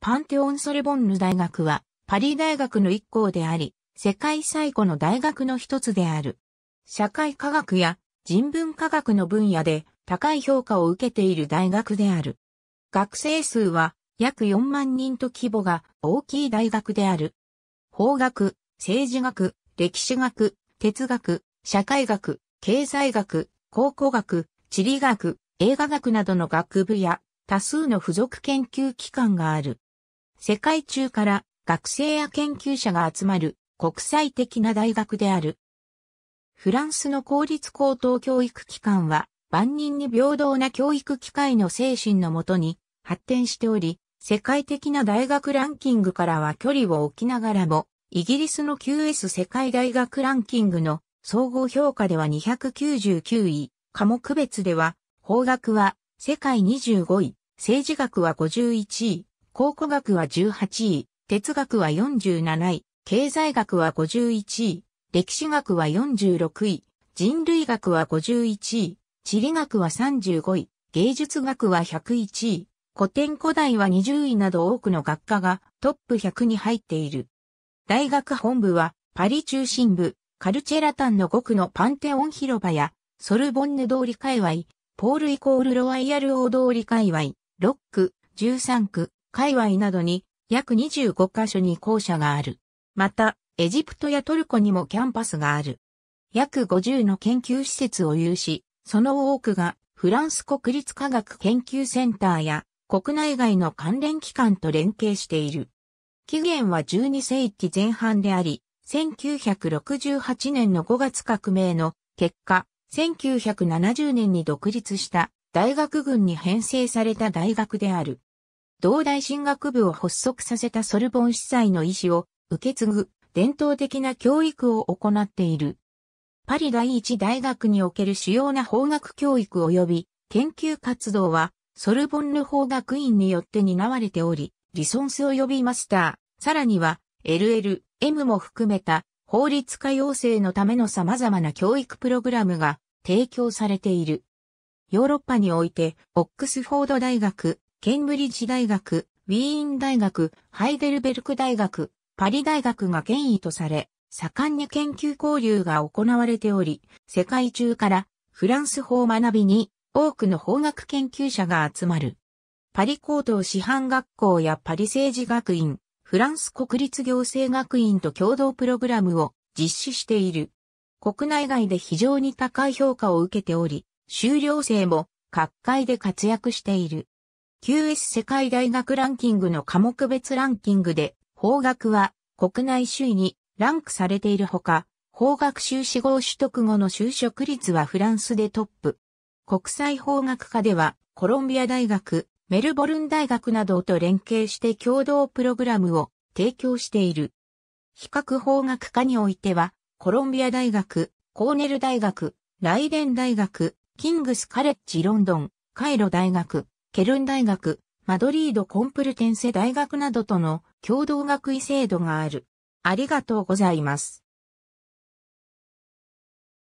パンテオン・ソルボンヌ大学は、パリ大学の一校であり、世界最古の大学の一つである。社会科学や人文科学の分野で高い評価を受けている大学である。学生数は約4万人と規模が大きい大学である。法学、政治学、歴史学、哲学、社会学、経済学、考古学、地理学、映画学などの学部や多数の付属研究機関がある。世界中から学生や研究者が集まる国際的な大学である。フランスの公立高等教育機関は万人に平等な教育機会の精神のもとに発展しており、世界的な大学ランキングからは距離を置きながらも、イギリスの QS 世界大学ランキングの総合評価では299位、科目別では、法学は世界25位、政治学は51位、考古学は18位、哲学は47位、経済学は51位、歴史学は46位、人類学は51位、地理学は35位、芸術学は101位、古典古代は20位など多くの学科がトップ100に入っている。大学本部はパリ中心部、カルチェラタンの5区のパンテオン広場やソルボンヌ通り界隈、ポールイコールロワイヤル大通り界隈、6区、13区、界隈などに約25カ所に校舎がある。また、エジプトやトルコにもキャンパスがある。約50の研究施設を有し、その多くがフランス国立科学研究センターや国内外の関連機関と連携している。期限は12世紀前半であり、1968年の5月革命の結果、1970年に独立した大学群に編成された大学である。同大進学部を発足させたソルボン司祭の意思を受け継ぐ伝統的な教育を行っている。パリ第一大学における主要な法学教育及び研究活動はソルボンヌ法学院によって担われており、リソンス及びマスター、さらには LL、M も含めた法律家養成のための様々な教育プログラムが提供されている。ヨーロッパにおいて、オックスフォード大学、ケンブリッジ大学、ウィーン大学、ハイデルベルク大学、パリ大学が権威とされ、盛んに研究交流が行われており、世界中からフランス法学びに多くの法学研究者が集まる。パリ高等師範学校やパリ政治学院、フランス国立行政学院と共同プログラムを実施している。国内外で非常に高い評価を受けており、修了生も各界で活躍している。QS 世界大学ランキングの科目別ランキングで、法学は国内首位にランクされているほか、法学修士号取得後の就職率はフランスでトップ。国際法学科ではコロンビア大学、メルボルン大学などと連携して共同プログラムを提供している。比較法学科においては、コロンビア大学、コーネル大学、ライデン大学、キングスカレッジロンドン、カイロ大学、ケルン大学、マドリードコンプルテンセ大学などとの共同学位制度がある。ありがとうございます。